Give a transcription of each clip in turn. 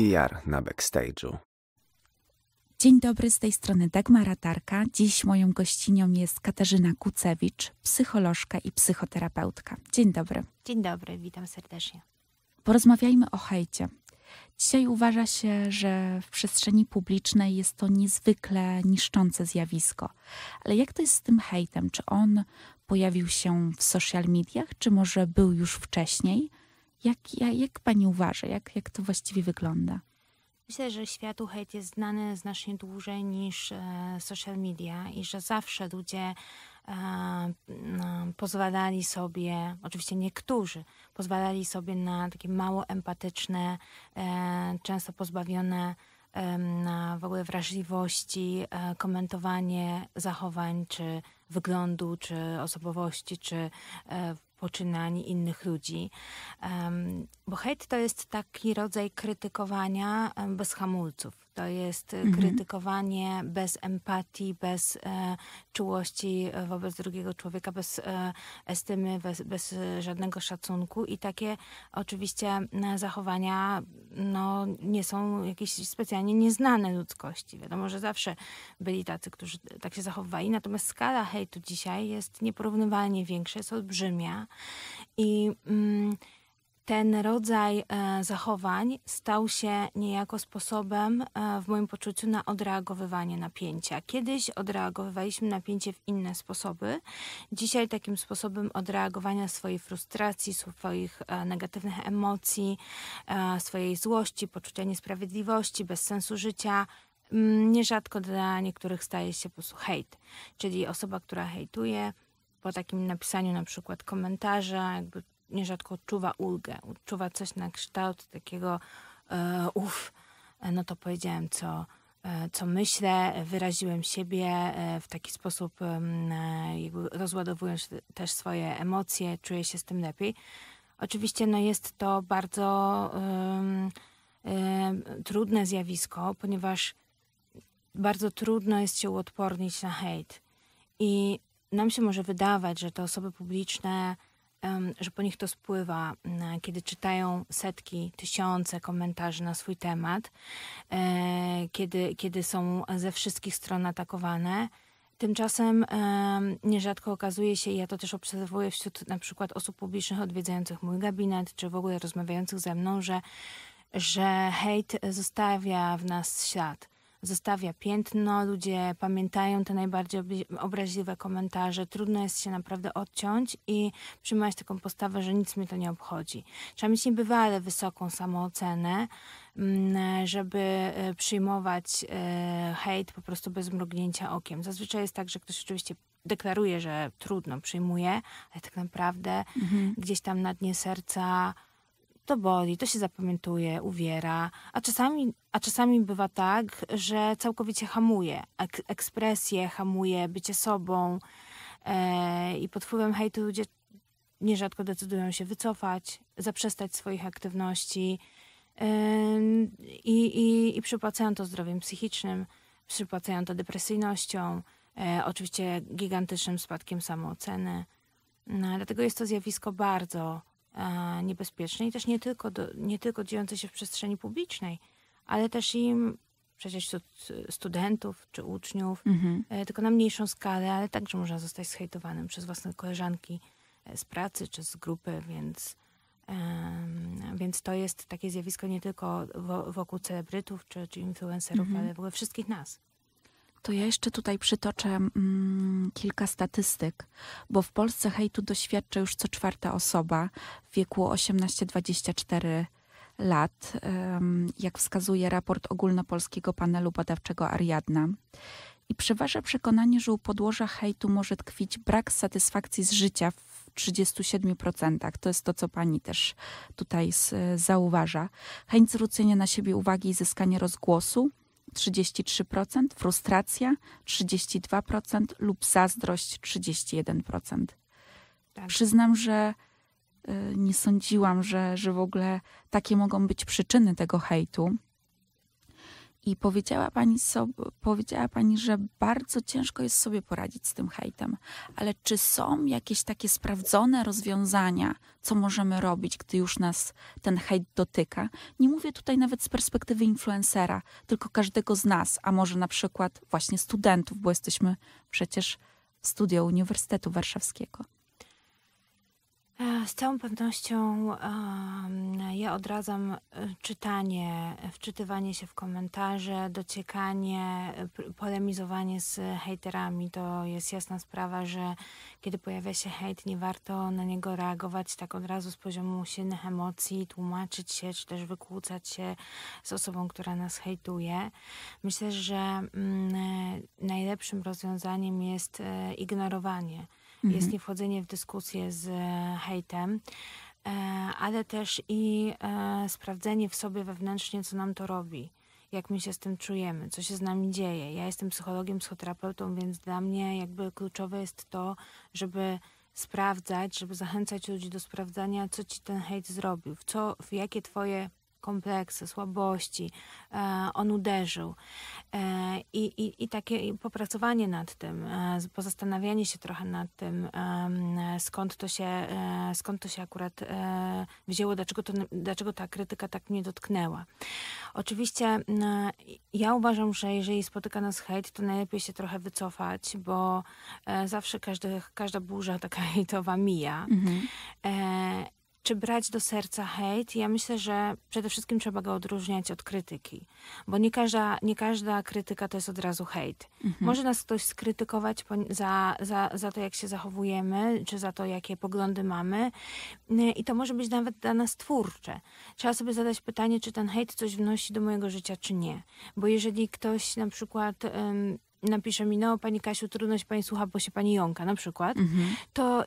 PR na backstage'u. Dzień dobry, z tej strony Dagmara Tarka. Dziś moją gościnią jest Katarzyna Kucewicz, psycholożka i psychoterapeutka. Dzień dobry. Dzień dobry, witam serdecznie. Porozmawiajmy o hejcie. Dzisiaj uważa się, że w przestrzeni publicznej jest to niezwykle niszczące zjawisko. Ale jak to jest z tym hejtem? Czy on pojawił się w social mediach, czy może był już wcześniej? Jak, jak, jak pani uważa, jak, jak to właściwie wygląda? Myślę, że światu hejt jest znany znacznie dłużej niż e, social media i że zawsze ludzie e, no, pozwalali sobie, oczywiście niektórzy, pozwalali sobie na takie mało empatyczne, e, często pozbawione e, na w ogóle wrażliwości, e, komentowanie zachowań, czy wyglądu, czy osobowości, czy poczynań innych ludzi. Bo hejt to jest taki rodzaj krytykowania bez hamulców. To jest e, mhm. krytykowanie bez empatii, bez e, czułości e, wobec drugiego człowieka, bez e, estymy, bez, bez, e, żadnego szacunku. I takie oczywiście zachowania no, nie są jakieś specjalnie nieznane ludzkości. Wiadomo, że zawsze byli tacy, którzy tak się zachowywali. Natomiast skala hejtu dzisiaj jest nieporównywalnie większa, jest olbrzymia. I. Mm, ten rodzaj e, zachowań stał się niejako sposobem, e, w moim poczuciu, na odreagowywanie napięcia. Kiedyś odreagowywaliśmy napięcie w inne sposoby. Dzisiaj takim sposobem odreagowania swojej frustracji, swoich e, negatywnych emocji, swojej złości, poczucia niesprawiedliwości, bez sensu życia mm, nierzadko dla niektórych staje się po prostu hejt, czyli osoba, która hejtuje, po takim napisaniu na przykład komentarza, jakby nierzadko odczuwa ulgę, odczuwa coś na kształt takiego e, uff, e, no to powiedziałem, co, e, co myślę, wyraziłem siebie e, w taki sposób, rozładowując też swoje emocje, czuję się z tym lepiej. Oczywiście no jest to bardzo trudne zjawisko, ponieważ bardzo trudno jest się uodpornić na hejt. I nam się może wydawać, że te osoby publiczne że po nich to spływa, kiedy czytają setki, tysiące komentarzy na swój temat, e, kiedy, kiedy są ze wszystkich stron atakowane. Tymczasem nierzadko okazuje się, i ja to też obserwuję wśród na przykład osób publicznych odwiedzających mój gabinet, czy w ogóle rozmawiających ze mną, że, że hejt zostawia w nas ślad zostawia piętno, ludzie pamiętają te najbardziej obraźliwe komentarze, trudno jest się naprawdę odciąć i przyjmować taką postawę, że nic mnie to nie obchodzi. Trzeba mieć niebywale wysoką samoocenę, mm, żeby e, przyjmować e, hejt po prostu bez mrugnięcia okiem. Zazwyczaj jest tak, że ktoś oczywiście deklaruje, że trudno przyjmuje, ale tak naprawdę mhm. gdzieś tam na dnie serca to boli, to się zapamiętuje, uwiera, a czasami, a czasami bywa tak, że całkowicie hamuje ek ekspresję, hamuje bycie sobą e, i pod wpływem hejtu ludzie nierzadko decydują się wycofać, zaprzestać swoich aktywności e, i, i, i przypłacają to zdrowiem psychicznym, przypłacają to depresyjnością, e, oczywiście gigantycznym spadkiem samooceny. No, dlatego jest to zjawisko bardzo E, niebezpieczne i też nie tylko, do, nie tylko dziejące się w przestrzeni publicznej, ale też im przecież wśród studentów czy uczniów, mhm. E, tylko na mniejszą skalę, ale także można zostać zhejtowanym przez własne koleżanki e, z pracy czy z grupy, więc, więc to jest takie zjawisko nie tylko wokół celebrytów czy, czy influencerów, mhm. ale w ogóle wszystkich nas. To ja jeszcze tutaj przytoczę mm, kilka statystyk, bo w Polsce hejtu doświadcza już co czwarta osoba w wieku 18-24 lat, jak wskazuje raport ogólnopolskiego panelu badawczego Ariadna. I przeważa przekonanie, że u podłoża hejtu może tkwić brak satysfakcji z życia w 37%. To jest to, co pani też tutaj zauważa. Chęć zwrócenia na siebie uwagi i zyskanie rozgłosu, 33%, frustracja 32% lub zazdrość 31%. Tak. Przyznam, że y, nie sądziłam, że, że w ogóle takie mogą być przyczyny tego hejtu. I powiedziała pani, so, powiedziała pani, że bardzo ciężko jest sobie poradzić z tym hejtem, ale czy są jakieś takie sprawdzone rozwiązania, co możemy robić, gdy już nas ten hejt dotyka? Nie mówię tutaj nawet z perspektywy influencera, tylko każdego z nas, a może na przykład właśnie studentów, bo jesteśmy przecież w studio Uniwersytetu Warszawskiego. E, z całą pewnością um, ja odradzam e, czytanie, wczytywanie się w komentarze, dociekanie, e, polemizowanie z hejterami. To jest jasna sprawa, że kiedy pojawia się hejt, nie warto na niego reagować tak od razu z poziomu silnych emocji, tłumaczyć się czy też wykłócać się z osobą, która nas hejtuje. Myślę, że mm, najlepszym rozwiązaniem jest ignorowanie mhm. jest niewchodzenie w dyskusję z e, hejtem e, ale też i e, sprawdzenie w sobie wewnętrznie, co nam to robi, jak my się z tym czujemy, co się z nami dzieje. Ja jestem psychologiem, psychoterapeutą, więc dla mnie jakby kluczowe jest to, żeby sprawdzać, żeby zachęcać ludzi do sprawdzania, co ci ten hejt zrobił, w, co, w jakie twoje kompleksy, słabości, e, on uderzył. E, I, i, i takie popracowanie nad tym, e, pozastanawianie się trochę nad tym, skąd to się, skąd to się akurat wzięło, dlaczego, to, dlaczego ta krytyka tak mnie dotknęła. Oczywiście ja uważam, że jeżeli spotyka nas hejt, to najlepiej się trochę wycofać, bo zawsze każdy, każda burza taka hejtowa mija. Mhm czy brać do serca hejt? Ja myślę, że przede wszystkim trzeba go odróżniać od krytyki, bo nie każda, nie każda krytyka to jest od razu hejt. Mhm. Może nas ktoś skrytykować za, za, za to, jak się zachowujemy, czy za to, jakie poglądy mamy, yy, i to może być nawet dla nas twórcze. Trzeba sobie zadać pytanie, czy ten hejt coś wnosi do mojego życia, czy nie. Bo jeżeli ktoś na przykład. Ym, napisze mi, no pani Kasiu, trudność pani słucha, bo się pani jąka na przykład, mhm. to,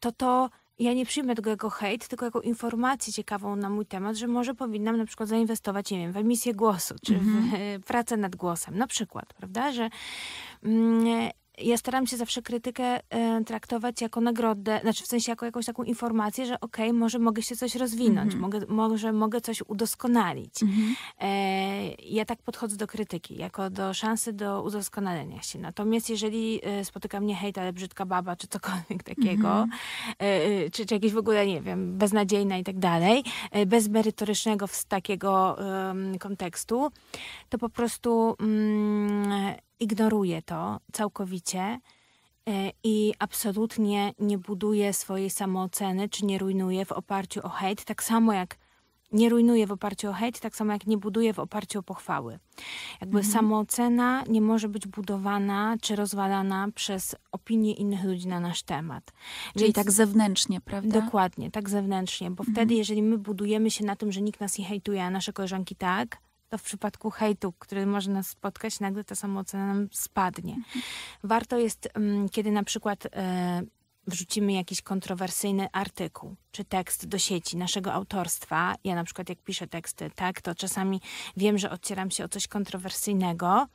to to ja nie przyjmę tego jako hejt, tylko jako informację ciekawą na mój temat, że może powinnam na przykład zainwestować, nie wiem, w emisję głosu, czy mm -hmm. w mhm. e, pracę nad głosem, na przykład, prawda, że mm, ja staram się zawsze krytykę e, traktować jako nagrodę, znaczy w sensie jako jakąś taką informację, że okej, okay, może mogę się coś rozwinąć, mm-hmm. mogę, może mogę coś udoskonalić. Mm-hmm. E, ja tak podchodzę do krytyki, jako do szansy do udoskonalenia się. Natomiast jeżeli e, spotyka mnie hejt, ale brzydka baba, czy cokolwiek takiego, mm-hmm. czy, czy jakieś w ogóle, nie wiem, beznadziejna i tak dalej, bez merytorycznego z takiego kontekstu, to po prostu mm, ignoruje to całkowicie e, i absolutnie nie buduje swojej samooceny, czy nie rujnuje w oparciu o hejt, tak samo jak nie rujnuje w oparciu o hejt, tak samo jak nie buduje w oparciu o pochwały. Jakby mhm. samoocena nie może być budowana czy rozwalana przez opinie innych ludzi na nasz temat. Czyli Więc, tak zewnętrznie, prawda? Dokładnie, tak zewnętrznie, bo mhm. wtedy, jeżeli my budujemy się na tym, że nikt nas nie hejtuje, a nasze koleżanki tak, to w przypadku hejtu, który może nas spotkać, nagle ta samoocena nam spadnie. Mhm. Warto jest, mm, kiedy na przykład e, wrzucimy jakiś kontrowersyjny artykuł, czy tekst do sieci naszego autorstwa. Ja na przykład jak piszę teksty, tak, to czasami wiem, że odcieram się o coś kontrowersyjnego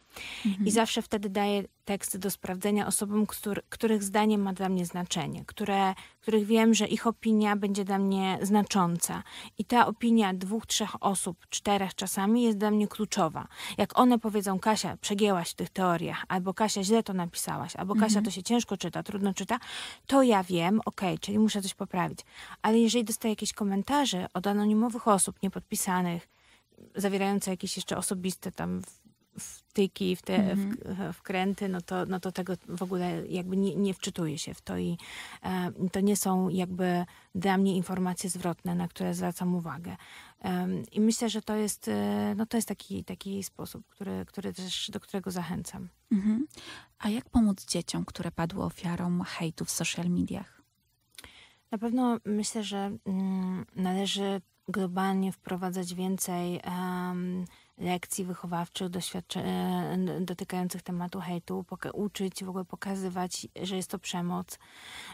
mhm. i zawsze wtedy daję teksty do sprawdzenia osobom, który, których zdanie ma dla mnie znaczenie, które, których wiem, że ich opinia będzie dla mnie znacząca. I ta opinia dwóch, trzech osób, czterech czasami jest dla mnie kluczowa. Jak one powiedzą, Kasia, przegięłaś w tych teoriach, albo Kasia, źle to napisałaś, albo Kasia, to mhm. się ciężko czyta, trudno czyta, to ja wiem, okej, okay, czyli muszę coś poprawić ale jeżeli dostaję jakieś komentarze od anonimowych osób, niepodpisanych, zawierające jakieś jeszcze osobiste tam wtyki, w te, mm -hmm. wkręty, no to, no to tego w ogóle jakby nie, nie wczytuję się w to i e, to nie są jakby dla mnie informacje zwrotne, na które zwracam uwagę. E, I myślę, że to jest, e, no to jest taki, taki sposób, który, który też, do którego zachęcam. Mm -hmm. A jak pomóc dzieciom, które padły ofiarą hejtu w social mediach? Na pewno myślę, że mm, należy globalnie wprowadzać więcej um, lekcji wychowawczych dotykających tematu hejtu, uczyć, w ogóle pokazywać, że jest to przemoc,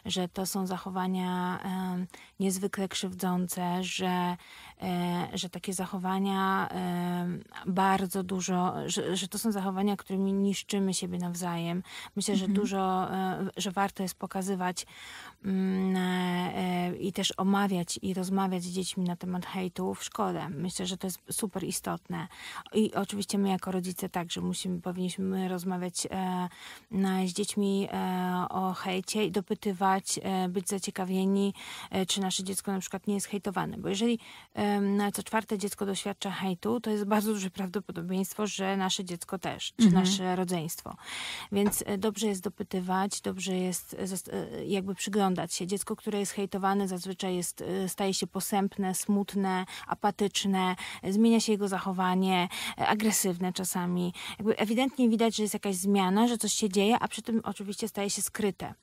że to są zachowania um, niezwykle krzywdzące, że E, że takie zachowania e, bardzo dużo, że, że to są zachowania, którymi niszczymy siebie nawzajem. Myślę, że mhm. dużo, e, że warto jest pokazywać mm, i też omawiać i rozmawiać z dziećmi na temat hejtu w szkole. Myślę, że to jest super istotne. I oczywiście my jako rodzice także musimy, powinniśmy rozmawiać z dziećmi o hejcie i dopytywać, być zaciekawieni, czy nasze dziecko na przykład nie jest hejtowane. Bo jeżeli co czwarte dziecko doświadcza hejtu, to jest bardzo duże prawdopodobieństwo, że nasze dziecko też, czy mhm. nasze rodzeństwo. Więc e, dobrze jest dopytywać, dobrze jest e, e, jakby przyglądać się. Dziecko, które jest hejtowane, zazwyczaj jest, staje się posępne, smutne, apatyczne, zmienia się jego zachowanie, agresywne czasami. Jakby ewidentnie widać, że jest jakaś zmiana, że coś się dzieje, a przy tym oczywiście staje się skryte,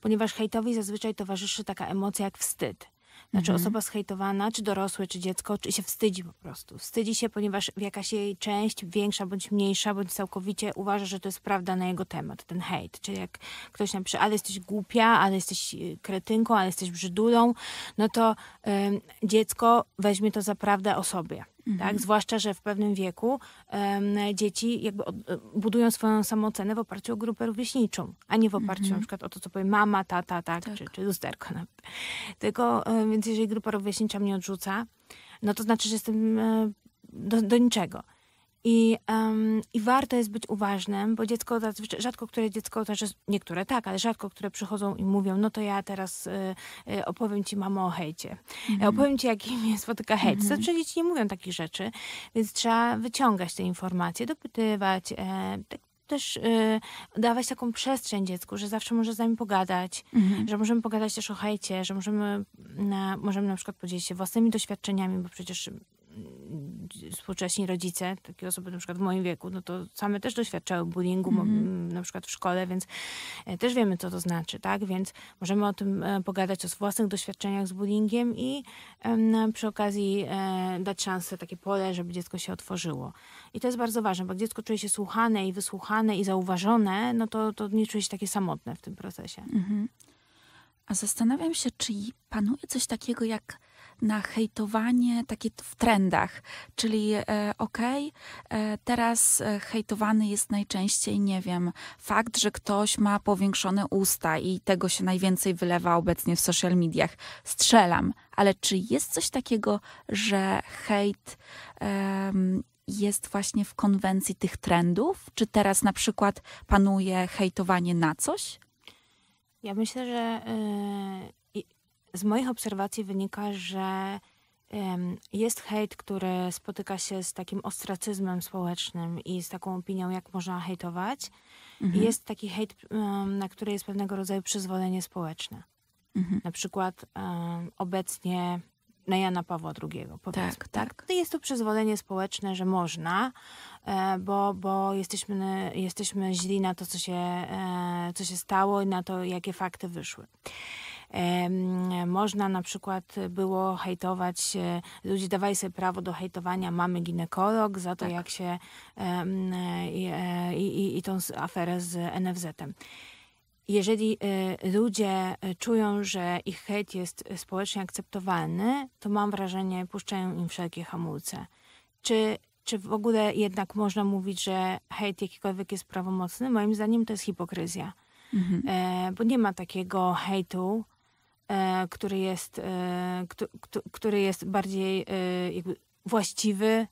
ponieważ hejtowi zazwyczaj towarzyszy taka emocja jak wstyd. Znaczy mhm. osoba zhejtowana, czy dorosły, czy dziecko, czy się wstydzi po prostu. Wstydzi się, ponieważ jakaś jej część, większa bądź mniejsza, bądź całkowicie uważa, że to jest prawda na jego temat, ten hejt. Czyli jak ktoś napisze, ale jesteś głupia, ale jesteś y, kretynką, ale jesteś brzydulą, no to y, dziecko weźmie to za prawdę o sobie. Tak? Mhm. Zwłaszcza, że w pewnym wieku um, dzieci jakby od, budują swoją samoocenę w oparciu o grupę rówieśniczą, a nie w oparciu mhm. na przykład o to, co powie mama, tata, tak? tak. Czy, czy lusterko. No. Tylko, e, więc jeżeli grupa rówieśnicza mnie odrzuca, no to znaczy, że jestem e, do, do niczego. I, um, I warto jest być uważnym, bo dziecko, rzadko które dziecko też, znaczy niektóre tak, ale rzadko które przychodzą i mówią, no to ja teraz y, y, opowiem ci mamo o hejcie. Mm. Opowiem ci, jaki mnie spotyka hejt. Mm. Zazwyczaj dzieci nie mówią takich rzeczy, więc trzeba wyciągać te informacje, dopytywać, e, tak też y, dawać taką przestrzeń dziecku, że zawsze może z nami pogadać, mhm. że możemy pogadać też o hejcie, że możemy na, możemy na przykład podzielić się własnymi doświadczeniami, bo przecież Y, współcześni rodzice, takie osoby na przykład w moim wieku, no to same też doświadczały bullyingu, mhm. mm. na przykład w szkole, więc e, też wiemy, co to znaczy, tak? Więc możemy o tym e, pogadać, o własnych doświadczeniach z bullyingiem i przy okazji e, dać szansę, takie pole, żeby dziecko się otworzyło. I to jest bardzo ważne, bo dziecko czuje się słuchane i wysłuchane i zauważone, no to, to nie czuje się takie samotne w tym procesie. Mm -hmm. A zastanawiam się, czy panuje coś takiego jak na hejtowanie takie w trendach, czyli e, okej, okay, e, teraz e, hejtowany jest najczęściej, nie wiem, fakt, że ktoś ma powiększone usta i tego się najwięcej wylewa obecnie w social mediach. Strzelam, ale czy jest coś takiego, że hejt jest właśnie w konwencji tych trendów? Czy teraz na przykład panuje hejtowanie na coś? Ja myślę, że z moich obserwacji wynika, że jest hejt, który spotyka się z takim ostracyzmem społecznym i z taką opinią, jak można hejtować. Mhm. Jest taki hejt, na który jest pewnego rodzaju przyzwolenie społeczne. Mhm. Na przykład um, obecnie na Jana Pawła II. Powiedzmy. Tak, tak, tak. To jest to przyzwolenie społeczne, że można, e, bo, bo jesteśmy, jesteśmy źli na to, co się, e, co się stało i na to, jakie fakty wyszły. Można na przykład było hejtować, e, ludzie dawali sobie prawo do hejtowania mamy ginekolog za to, tak. jak się e, i, i, i tą aferę z NFZ-em jeżeli e, ludzie czują, że ich hejt jest społecznie akceptowalny, to mam wrażenie, puszczają im wszelkie hamulce. Czy, czy w ogóle jednak można mówić, że hejt jakikolwiek jest prawomocny? Moim zdaniem to jest hipokryzja. Mhm. bo nie ma takiego hejtu, E, który jest, e, który jest bardziej e, właściwy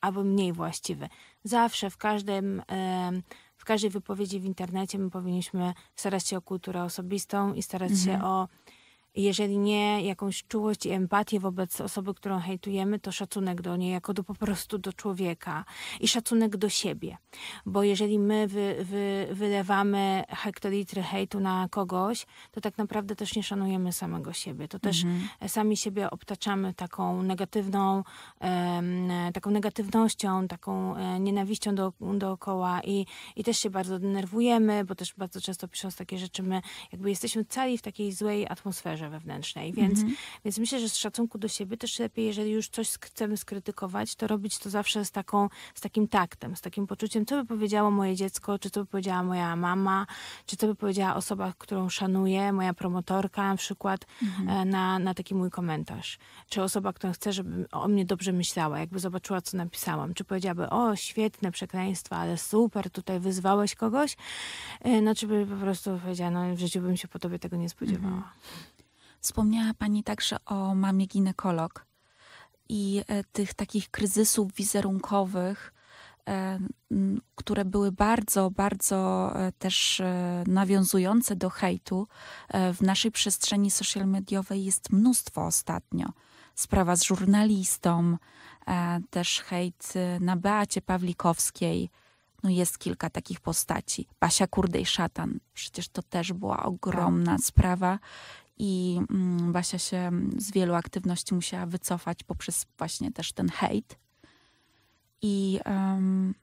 albo mniej właściwy. Zawsze w każdym w każdej wypowiedzi w internecie my powinniśmy starać się o kulturę osobistą i starać mhm. się o jeżeli nie jakąś czułość i empatię wobec osoby, którą hejtujemy, to szacunek do niej, jako do po prostu do człowieka i szacunek do siebie. Bo jeżeli my wy, wy, wylewamy hektolitry hejtu na kogoś, to tak naprawdę też nie szanujemy samego siebie. To też mhm. sami siebie obtaczamy taką negatywną, taką negatywnością, taką e, nienawiścią do, dookoła i, i też się bardzo denerwujemy, bo też bardzo często pisząc takie rzeczy, my jakby jesteśmy cali w takiej złej atmosferze wewnętrznej, więc, mhm. więc myślę, że z szacunku do siebie też lepiej, jeżeli już coś chcemy skrytykować, to robić to zawsze z, taką, z takim taktem, z takim poczuciem, co by powiedziało moje dziecko, czy co by powiedziała moja mama, czy co by powiedziała osoba, którą szanuję, moja promotorka na przykład, mhm. E, na, na taki mój komentarz. Czy osoba, która chce, żeby o mnie dobrze myślała, jakby zobaczyła, co napisałam. Czy powiedziałaby, o, świetne przekleństwa, ale super, tutaj wyzwałeś kogoś. E, no, czy by po prostu powiedziała, no, w życiu bym się po tobie tego nie spodziewała. Mhm. Wspomniała Pani także o mamie ginekolog i e, tych takich kryzysów wizerunkowych, e, które były bardzo, bardzo e, też nawiązujące do hejtu, w naszej przestrzeni social mediowej jest mnóstwo ostatnio. Sprawa z żurnalistą, też hejt na Beacie Pawlikowskiej. No jest kilka takich postaci. Basia Kurdej Szatan, przecież to też była ogromna tak. sprawa i mm, Basia się z wielu aktywności musiała wycofać poprzez właśnie też ten hejt. I um,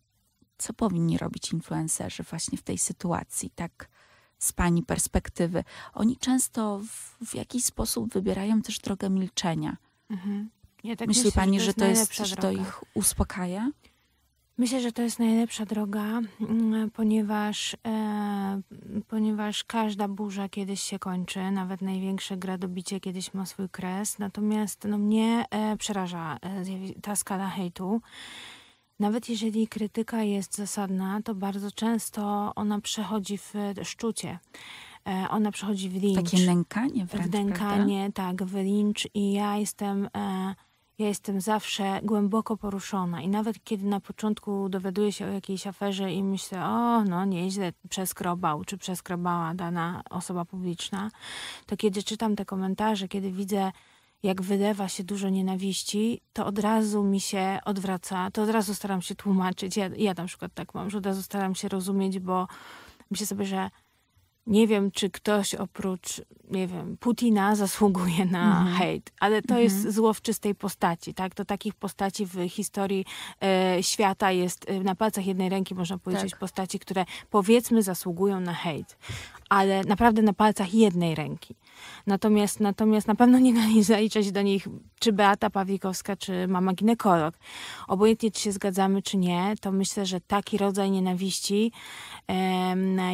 co powinni robić influencerzy właśnie w tej sytuacji, tak z Pani perspektywy? Oni często w, w jakiś sposób wybierają też drogę milczenia. Mhm. Ja tak Myśli myślę, Pani, że to jest, że to, jest, że to ich uspokaja? Myślę, że to jest najlepsza droga, mm, ponieważ, e, ponieważ każda burza kiedyś się kończy, nawet największe gradobicie kiedyś ma swój kres. Natomiast no, mnie e, przeraża e, ta skala hejtu. Nawet jeżeli krytyka jest zasadna, to bardzo często ona przechodzi w szczucie. E, ona przechodzi w lincz. Takie nękanie wręcz, W nękanie, prawda? tak, w lincz i ja jestem... E, ja jestem zawsze głęboko poruszona i nawet kiedy na początku dowiaduję się o jakiejś aferze i myślę, o no nieźle przeskrobał czy przeskrobała dana osoba publiczna, to kiedy czytam te komentarze, kiedy widzę jak wylewa się dużo nienawiści, to od razu mi się odwraca, to od razu staram się tłumaczyć. Ja, ja na przykład tak mam, że od razu staram się rozumieć, bo myślę sobie, że nie wiem, czy ktoś oprócz, nie wiem, Putina zasługuje na mhm. hejt, ale to mhm. jest zło w czystej postaci, tak? To takich postaci w historii e, świata jest e, na palcach jednej ręki, można powiedzieć, tak. postaci, które powiedzmy zasługują na hejt ale naprawdę na palcach jednej ręki. Natomiast, natomiast na pewno nie zalicza się do nich czy Beata Pawlikowska, czy mama ginekolog. Obojętnie, czy się zgadzamy, czy nie, to myślę, że taki rodzaj nienawiści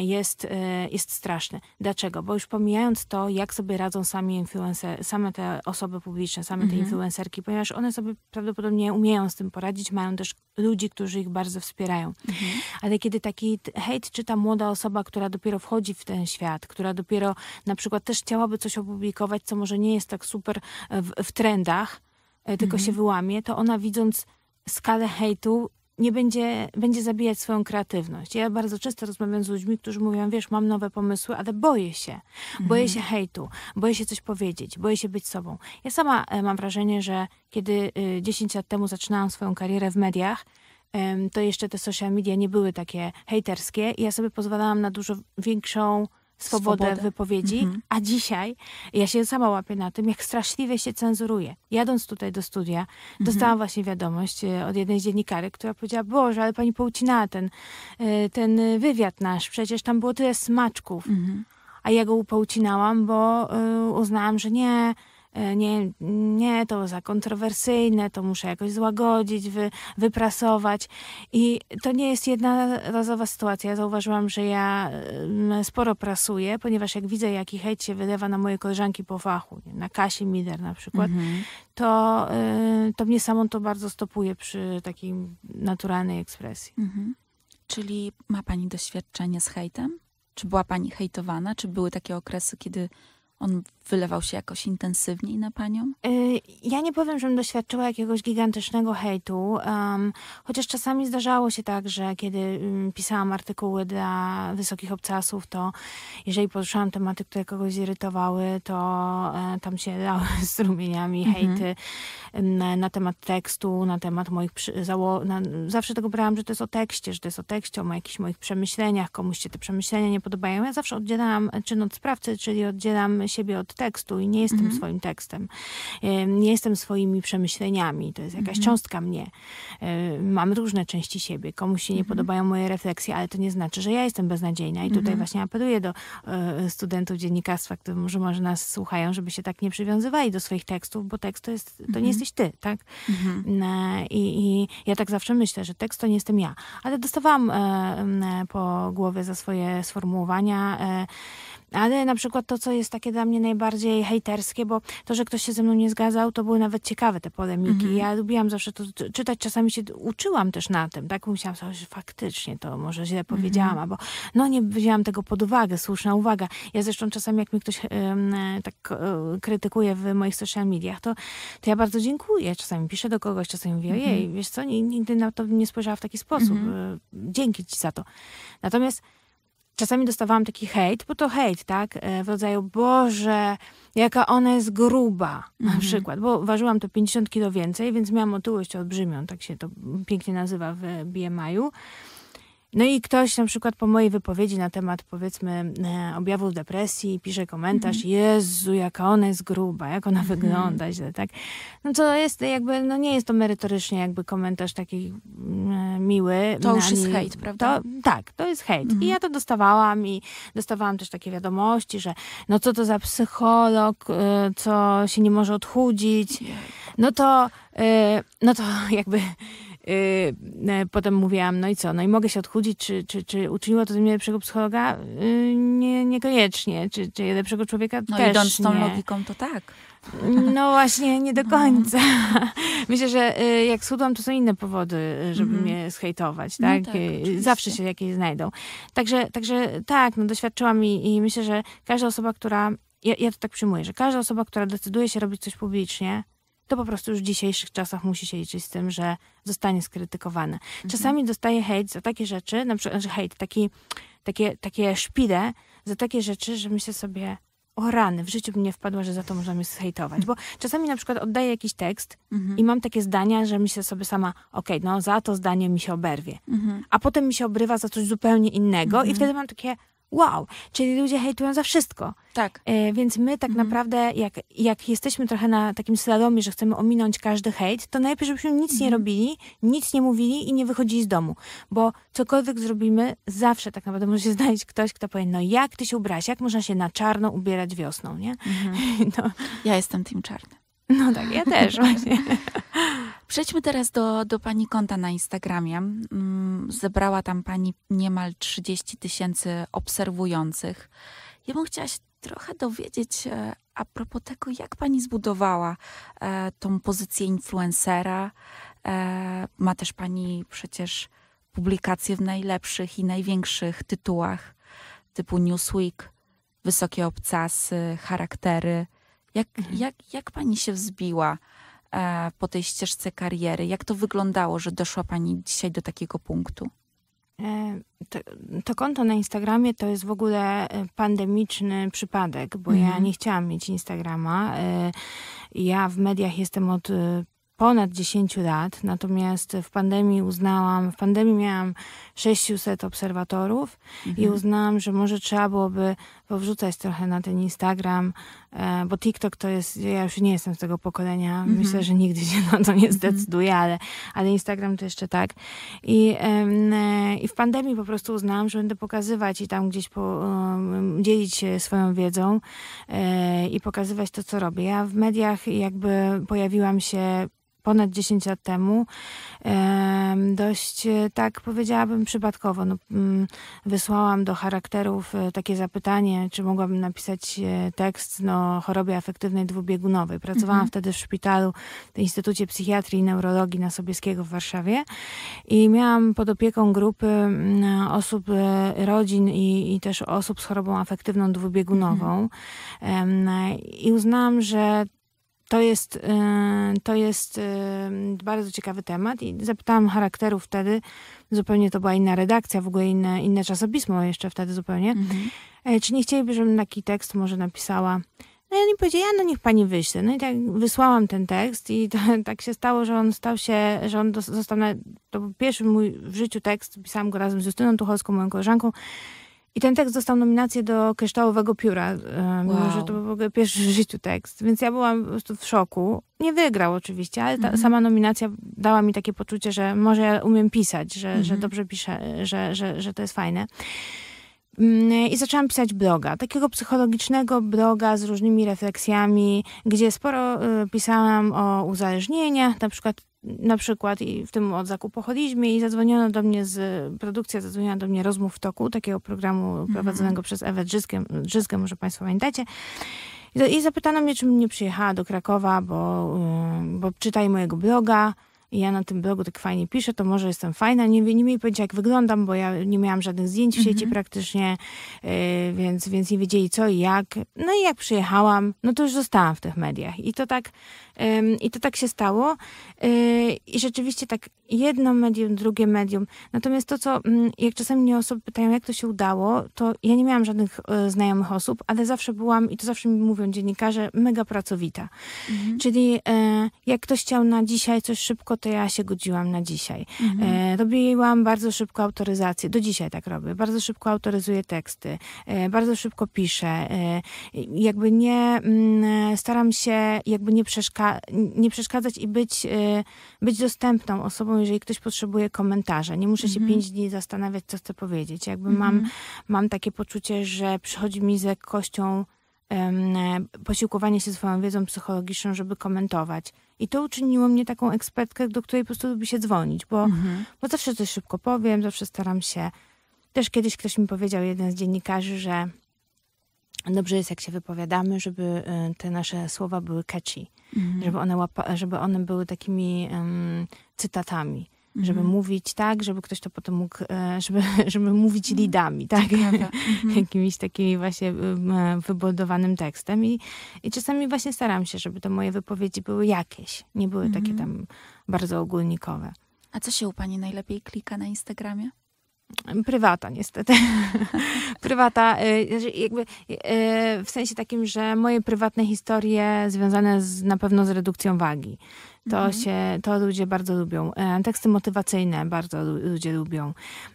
jest, e, jest straszny. Dlaczego? Bo już pomijając to, jak sobie radzą sami influencer, same te osoby publiczne, same te mhm. influencerki, ponieważ one sobie prawdopodobnie umieją z tym poradzić, mają też ludzi, którzy ich bardzo wspierają. Mhm. Ale kiedy taki hejt czyta młoda osoba, która dopiero wchodzi w ten świat, która dopiero na przykład też chciałaby coś opublikować, co może nie jest tak super e, w, w trendach, e, tylko mhm. się wyłamie, to ona widząc skalę hejtu nie będzie, będzie zabijać swoją kreatywność. Ja bardzo często rozmawiam z ludźmi, którzy mówią, wiesz, mam nowe pomysły, ale boję się. Boję mhm. się hejtu, boję się coś powiedzieć, boję się być sobą. Ja sama e, mam wrażenie, że kiedy 10 y, lat temu zaczynałam swoją karierę w mediach, to jeszcze te social media nie były takie hejterskie i ja sobie pozwalałam na dużo większą swobodę, swobodę. wypowiedzi, mhm. a dzisiaj ja się sama łapię na tym, jak straszliwie się cenzuruje. Jadąc tutaj do studia, mhm. dostałam właśnie wiadomość e, od jednej z dziennikarek, która powiedziała, Boże, ale pani poucinała ten, e, ten wywiad nasz, przecież tam było tyle smaczków. Mhm. A ja go upoucinałam, bo e, uznałam, że nie, E, nie, nie, to za kontrowersyjne, to muszę jakoś złagodzić, wy, wyprasować. I to nie jest jednorazowa sytuacja. Ja zauważyłam, że ja sporo prasuję, ponieważ jak widzę, jaki hejt się wylewa na moje koleżanki po fachu, na Kasi Mider na przykład, mhm. to, e, to mnie samą to bardzo stopuje przy takiej naturalnej ekspresji. Mhm. Czyli ma Pani doświadczenie z hejtem? Czy była Pani hejtowana? Czy były takie okresy, kiedy on wylewał się jakoś intensywniej na panią? E, ja nie powiem, żebym doświadczyła jakiegoś gigantycznego hejtu, um, chociaż czasami zdarzało się tak, że kiedy mm, pisałam artykuły dla wysokich obcasów, to jeżeli poruszałam tematy, które kogoś zirytowały, to e, tam się lały strumieniami mhm. hejty mhm. na, na, temat tekstu, na temat moich zało... zawsze tego brałam, że to jest o tekście, że to jest o tekście, o jakichś moich przemyśleniach, komuś się te przemyślenia nie podobają. Ja zawsze oddzielam e, czyn od sprawcy, czyli oddzielam siebie od tekstu i nie jestem mhm. swoim tekstem. E, nie jestem swoimi przemyśleniami. To jest jakaś mhm. cząstka mnie. E, mam różne części siebie. Komuś się nie mhm. podobają moje refleksje, ale to nie znaczy, że ja jestem beznadziejna. I tutaj mhm. właśnie apeluję do e, studentów dziennikarstwa, którzy może, nas słuchają, żeby się tak nie przywiązywali do swoich tekstów, bo tekst to, jest, to nie mhm. jesteś ty, tak? Mhm. I, I, ja tak zawsze myślę, że tekst to nie jestem ja. Ale dostawałam po głowie za swoje sformułowania. Ale na przykład to, co jest takie dla mnie najbardziej hejterskie, bo to, że ktoś się ze mną nie zgadzał, to były nawet ciekawe te polemiki. Mhm. Ja lubiłam zawsze to czytać, czasami się uczyłam też na tym, tak? Myślałam sobie, że faktycznie to może źle mhm. powiedziałam, mhm. albo no nie wzięłam tego pod uwagę, słuszna uwaga. Ja zresztą czasami, jak mi ktoś yy, tak yy, krytykuje w moich social mediach, to, to ja bardzo dziękuję. Czasami piszę do kogoś, czasami mówię, mhm. wiesz co, nigdy na to nie spojrzała w taki sposób. Mhm. E, dzięki ci za to. Natomiast czasami dostawałam taki hejt, bo to hejt, tak? E, w rodzaju, Boże, jaka ona jest gruba, na mhm. przykład, bo ważyłam to 50 kilo więcej, więc miałam otyłość olbrzymią, tak się to pięknie nazywa w BMI-u. No i ktoś na przykład po mojej wypowiedzi na temat powiedzmy e, objawów depresji pisze komentarz, mhm. Jezu, jaka ona jest gruba, jak ona mhm. wygląda źle, tak? No to jest jakby, no nie jest to merytorycznie jakby komentarz taki mm, e, miły. To już jest hejt, prawda? To, tak, to jest hejt. I mhm. ja to dostawałam i dostawałam też takie wiadomości, że no co to za psycholog, e, co się nie może odchudzić. No to, no to jakby Y, e, potem mówiłam, no i co, no i mogę się odchudzić, czy, czy, czy uczyniło to ze mnie lepszego psychologa? Y, nie, niekoniecznie, czy, czy lepszego człowieka no też No idąc nie. tą logiką, to tak. No właśnie, nie do mhm. końca. Mm. Myślę, że y, jak schudłam, to są inne powody, żeby mm. mnie zhejtować, tak? No tak, tak Zawsze się jakieś znajdą. Także, także tak, no doświadczyłam i, i myślę, że każda osoba, która... Ja, ja to tak przyjmuję, że każda osoba, która decyduje się robić coś publicznie, to po prostu już w dzisiejszych czasach musi się liczyć z tym, że zostanie skrytykowane. Mhm. Czasami mhm. dostaje hejt za takie rzeczy, na przykład że znaczy hejt, taki, takie, takie szpide za takie rzeczy, że myślę sobie, o rany, w życiu mnie wpadła, że za to można mnie zhejtować. Bo czasami na przykład oddaję jakiś tekst mhm. i mam takie zdania, że myślę sobie sama, okej, okay, no za to zdanie mi się oberwie. Mhm. A potem mi się obrywa za coś zupełnie innego i mhm. wtedy mam takie, wow, czyli ludzie hejtują za wszystko. Tak. E, więc my tak mhm. naprawdę, jak, jak jesteśmy trochę na takim świadomie, że chcemy ominąć każdy hejt, to najpierw żebyśmy nic mhm. nie robili, nic nie mówili i nie wychodzili z domu. Bo cokolwiek zrobimy, zawsze tak naprawdę może się znaleźć ktoś, kto powie, no jak ty się ubrać, jak można się na czarno ubierać wiosną, nie? Mhm. No. Ja jestem tym czarnym. No tak, ja też właśnie. Przejdźmy teraz do, do pani konta na Instagramie. Mm, zebrała tam pani niemal 30 tysięcy obserwujących. Ja bym chciała się trochę dowiedzieć e, a propos tego, jak pani zbudowała e, tą pozycję influencera. E, ma też pani przecież publikacje w najlepszych i największych tytułach typu Newsweek, Wysokie Obcasy, Charaktery. Jak, mhm. jak, jak pani się wzbiła e, po tej ścieżce kariery? Jak to wyglądało, że doszła pani dzisiaj do takiego punktu? E, to, to, konto na Instagramie to jest w ogóle e, pandemiczny przypadek, bo mhm. ja nie chciałam mieć Instagrama. E, ja w mediach jestem od ponad 10 lat, natomiast w pandemii uznałam, w pandemii miałam 600 obserwatorów mhm. i uznałam, że może trzeba byłoby powrzucać trochę na ten Instagram, e, bo TikTok to jest, ja już nie jestem z tego pokolenia, mhm. myślę, że nigdy się na to nie mhm. zdecyduję, mhm. ale, ale Instagram to jeszcze tak. I, e, I w pandemii po prostu uznałam, że będę pokazywać i tam gdzieś po, um, dzielić się swoją wiedzą e, i pokazywać to, co robię. Ja w mediach jakby pojawiłam się ponad 10 lat temu, dość e, tak powiedziałabym przypadkowo. No, mm, wysłałam do charakterów e, takie zapytanie, czy mogłabym napisać e, tekst no, o chorobie afektywnej dwubiegunowej. Pracowałam mhm. wtedy w szpitalu, w Instytucie Psychiatrii i Neurologii na Sobieskiego w Warszawie i miałam pod opieką grupy mm, osób, rodzin i, i też osób z chorobą afektywną dwubiegunową. Mhm. I uznałam, że to jest, y, to jest y, bardzo ciekawy temat i zapytałam charakteru wtedy, zupełnie to była inna redakcja, w ogóle inne, inne czasopismo jeszcze wtedy zupełnie. Mhm. E, czy nie chcieliby, żebym taki tekst może napisała? No i oni powiedzieli, ja no niech pani wyśle. No i tak wysłałam ten tekst i to, tak się stało, że on stał się, że on został, na, to był pierwszy mój w życiu tekst, pisałam go razem z Justyną Tucholską, moją koleżanką i ten tekst dostał nominację do Kryształowego Pióra, e, mimo że to był pierwszy w życiu tekst. Więc ja byłam po prostu w szoku. Nie wygrał oczywiście, ale ta mhm. sama nominacja dała mi takie poczucie, że może ja umiem pisać, że, mhm. że dobrze piszę, że, że, że to jest fajne. Mm, I zaczęłam pisać bloga, takiego psychologicznego bloga z różnymi refleksjami, gdzie sporo y, pisałam o uzależnieniach, na przykład na przykład i w tym od zakupu holizmie i zadzwoniono do mnie z, produkcja zadzwoniła do mnie Rozmów w toku, takiego programu mhm. prowadzonego przez Ewę Drzyskę, może państwo pamiętacie. I zapytano mnie, czym nie przyjechała do Krakowa, bo, y, bo czytaj mojego bloga, i ja na tym blogu tak fajnie piszę, to może jestem fajna. Nie, nie mieli pojęcia, jak wyglądam, bo ja nie miałam żadnych zdjęć w sieci mhm. praktycznie, yy, więc, więc nie wiedzieli co i jak. No i jak przyjechałam, no to już zostałam w tych mediach. I to tak, yy, i to tak się stało. Yy, I rzeczywiście tak jedno medium, drugie medium. Natomiast to, co mm, jak czasami mnie osoby pytają, jak to się udało, to ja nie miałam żadnych e, znajomych osób, ale zawsze byłam, i to zawsze mi mówią dziennikarze, mega pracowita. Mhm. Czyli jak ktoś chciał na dzisiaj coś szybko to ja się godziłam na dzisiaj. Mhm. E, robiłam bardzo szybko autoryzację. Do dzisiaj tak robię. Bardzo szybko autoryzuję teksty. E, bardzo szybko piszę. E, jakby nie m, mm, staram się jakby nie, przeszka nie przeszkadzać i być, e, być dostępną osobą, jeżeli ktoś potrzebuje komentarza. Nie muszę mhm. się pięć dni zastanawiać, co chcę powiedzieć. Jakby mhm. mam, mam takie poczucie, że przychodzi mi z lekkością posiłkowanie się swoją wiedzą psychologiczną, żeby komentować. I to uczyniło mnie taką ekspertkę, do której po prostu lubi się dzwonić, bo, mhm. bo zawsze coś szybko powiem, zawsze staram się. Też kiedyś ktoś mi powiedział, jeden z dziennikarzy, że dobrze jest, jak się wypowiadamy, żeby y, te nasze słowa były catchy, mhm. żeby, one łapa, żeby one były takimi um, cytatami mhm. żeby mówić tak, żeby ktoś to potem mógł, e, żeby, żeby mówić mhm. lidami, tak? Mhm. Jakimiś takimi właśnie e, wybudowanym tekstem. I, I czasami właśnie staram się, żeby te moje wypowiedzi były jakieś, nie były mhm. takie tam bardzo ogólnikowe. A co się u Pani najlepiej klika na Instagramie? Prywata, niestety. prywata, e, znaczy jakby w sensie takim, że moje prywatne historie związane z, na pewno z redukcją wagi. To, mhm. się, to ludzie bardzo lubią. E, teksty motywacyjne bardzo ludzie lubią.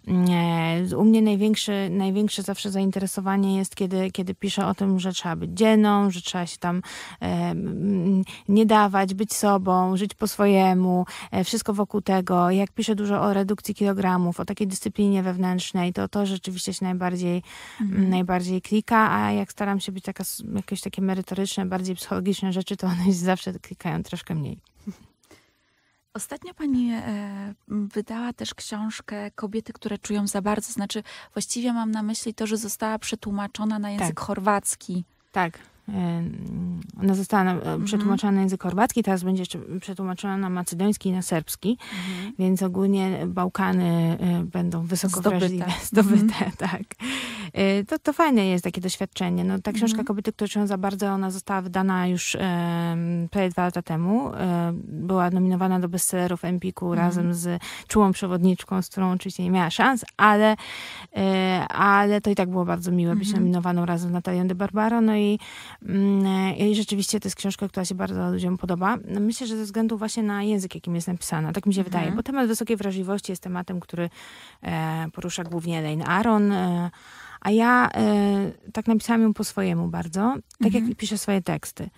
Mm, e, u mnie największe, największe zawsze zainteresowanie jest, kiedy, kiedy piszę o tym, że trzeba być dzienną, że trzeba się tam e, nie dawać, być sobą, żyć po swojemu, wszystko wokół tego. Jak piszę dużo o redukcji kilogramów, o takiej dyscyplinie wewnętrznej, to to rzeczywiście się najbardziej, mhm. najbardziej klika, a jak staram się być taka, jakieś takie merytoryczne, bardziej psychologiczne rzeczy, to one się zawsze klikają troszkę mniej. Ostatnio pani e, wydała też książkę Kobiety, które czują za bardzo. Znaczy, właściwie mam na myśli to, że została przetłumaczona na język tak. chorwacki. Tak. Ona została e, mhm. przetłumaczona na język chorwacki, teraz będzie jeszcze przetłumaczona na macedoński i na serbski, mhm. więc ogólnie Bałkany e, będą wysoko zdobyte. zdobyte, mhm. tak. E, to, to fajne jest takie doświadczenie. No, ta książka mhm. Kobiety, które czują za bardzo, ona została wydana już um, prawie dwa lata temu. Um, była nominowana do bestsellerów Empiku mhm. razem z czułą przewodniczką, z którą oczywiście nie miała szans, ale, um, ale to i tak było bardzo miłe być nominowaną razem z Natalią de Barbaro, no i Mm, e, I rzeczywiście to jest książka, która się bardzo ludziom podoba. No, myślę, że ze względu właśnie na język, jakim jest napisana. Tak mi się wydaje, mhm. bo temat wysokiej wrażliwości jest tematem, który e, porusza głównie Elaine Aron, e, a ja e, tak napisałam ją po swojemu bardzo, tak mhm. jak piszę swoje teksty.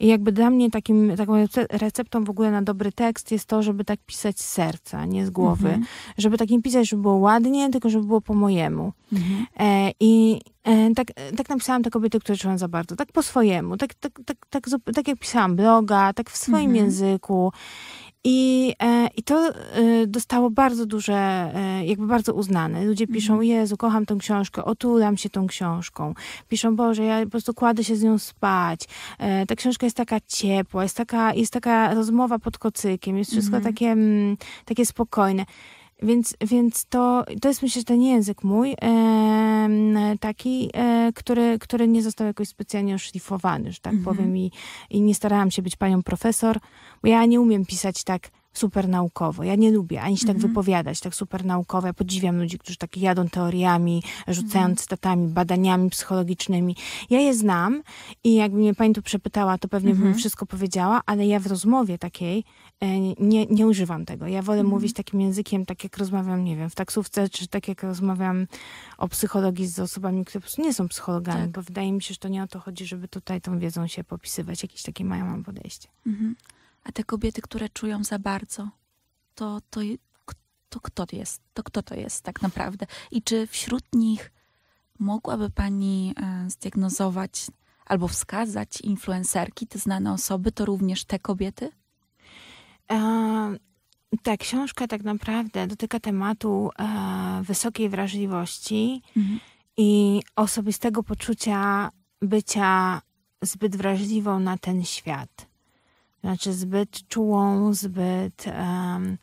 I jakby dla mnie takim, taką receptą w ogóle na dobry tekst jest to, żeby tak pisać z serca, nie z głowy. Mhm. Żeby takim pisać, żeby było ładnie, tylko żeby było po mojemu. Mhm. E, I e, tak, tak napisałam te kobiety, które czułam za bardzo. Tak po swojemu. Tak, tak, tak, tak, tak, tak jak pisałam bloga, tak w swoim mhm. języku. I, e, I to e, dostało bardzo duże, e, jakby bardzo uznane. Ludzie mhm. piszą, Jezu, kocham tę książkę, otulam się tą książką. Piszą, Boże, ja po prostu kładę się z nią spać. Ta książka jest taka ciepła, jest taka, jest taka rozmowa pod kocykiem, jest wszystko mhm. takie, mm, takie spokojne. Więc, więc to, to jest myślę, że ten język mój, e, taki, e, który, który nie został jakoś specjalnie oszlifowany, że tak mm -hmm. powiem, I, i nie starałam się być panią profesor, bo ja nie umiem pisać tak super naukowo. Ja nie lubię ani się mm -hmm. tak mhm. wypowiadać, tak super naukowo. Ja podziwiam ludzi, którzy tak jadą teoriami, rzucają mm -hmm. cytatami, badaniami psychologicznymi. Ja je znam i jakby mnie pani tu przepytała, to pewnie mm -hmm. bym wszystko powiedziała, ale ja w rozmowie takiej E, nie, nie używam tego. Ja wolę mhm. mówić takim językiem, tak jak rozmawiam, nie wiem, w taksówce, czy tak jak rozmawiam o psychologii z osobami, które po prostu nie są psychologami, tak. bo wydaje mi się, że to nie o to chodzi, żeby tutaj tą wiedzą się popisywać. Jakieś takie mają mam podejście. Mhm. A te kobiety, które czują za bardzo, to, to, to kto to jest? To kto to jest tak naprawdę? I czy wśród nich mogłaby pani e, zdiagnozować albo wskazać influencerki, te znane osoby, to również te kobiety? Ta książka tak naprawdę dotyka tematu e, wysokiej wrażliwości mhm. i osobistego poczucia bycia zbyt wrażliwą na ten świat. Znaczy zbyt czułą, zbyt, um,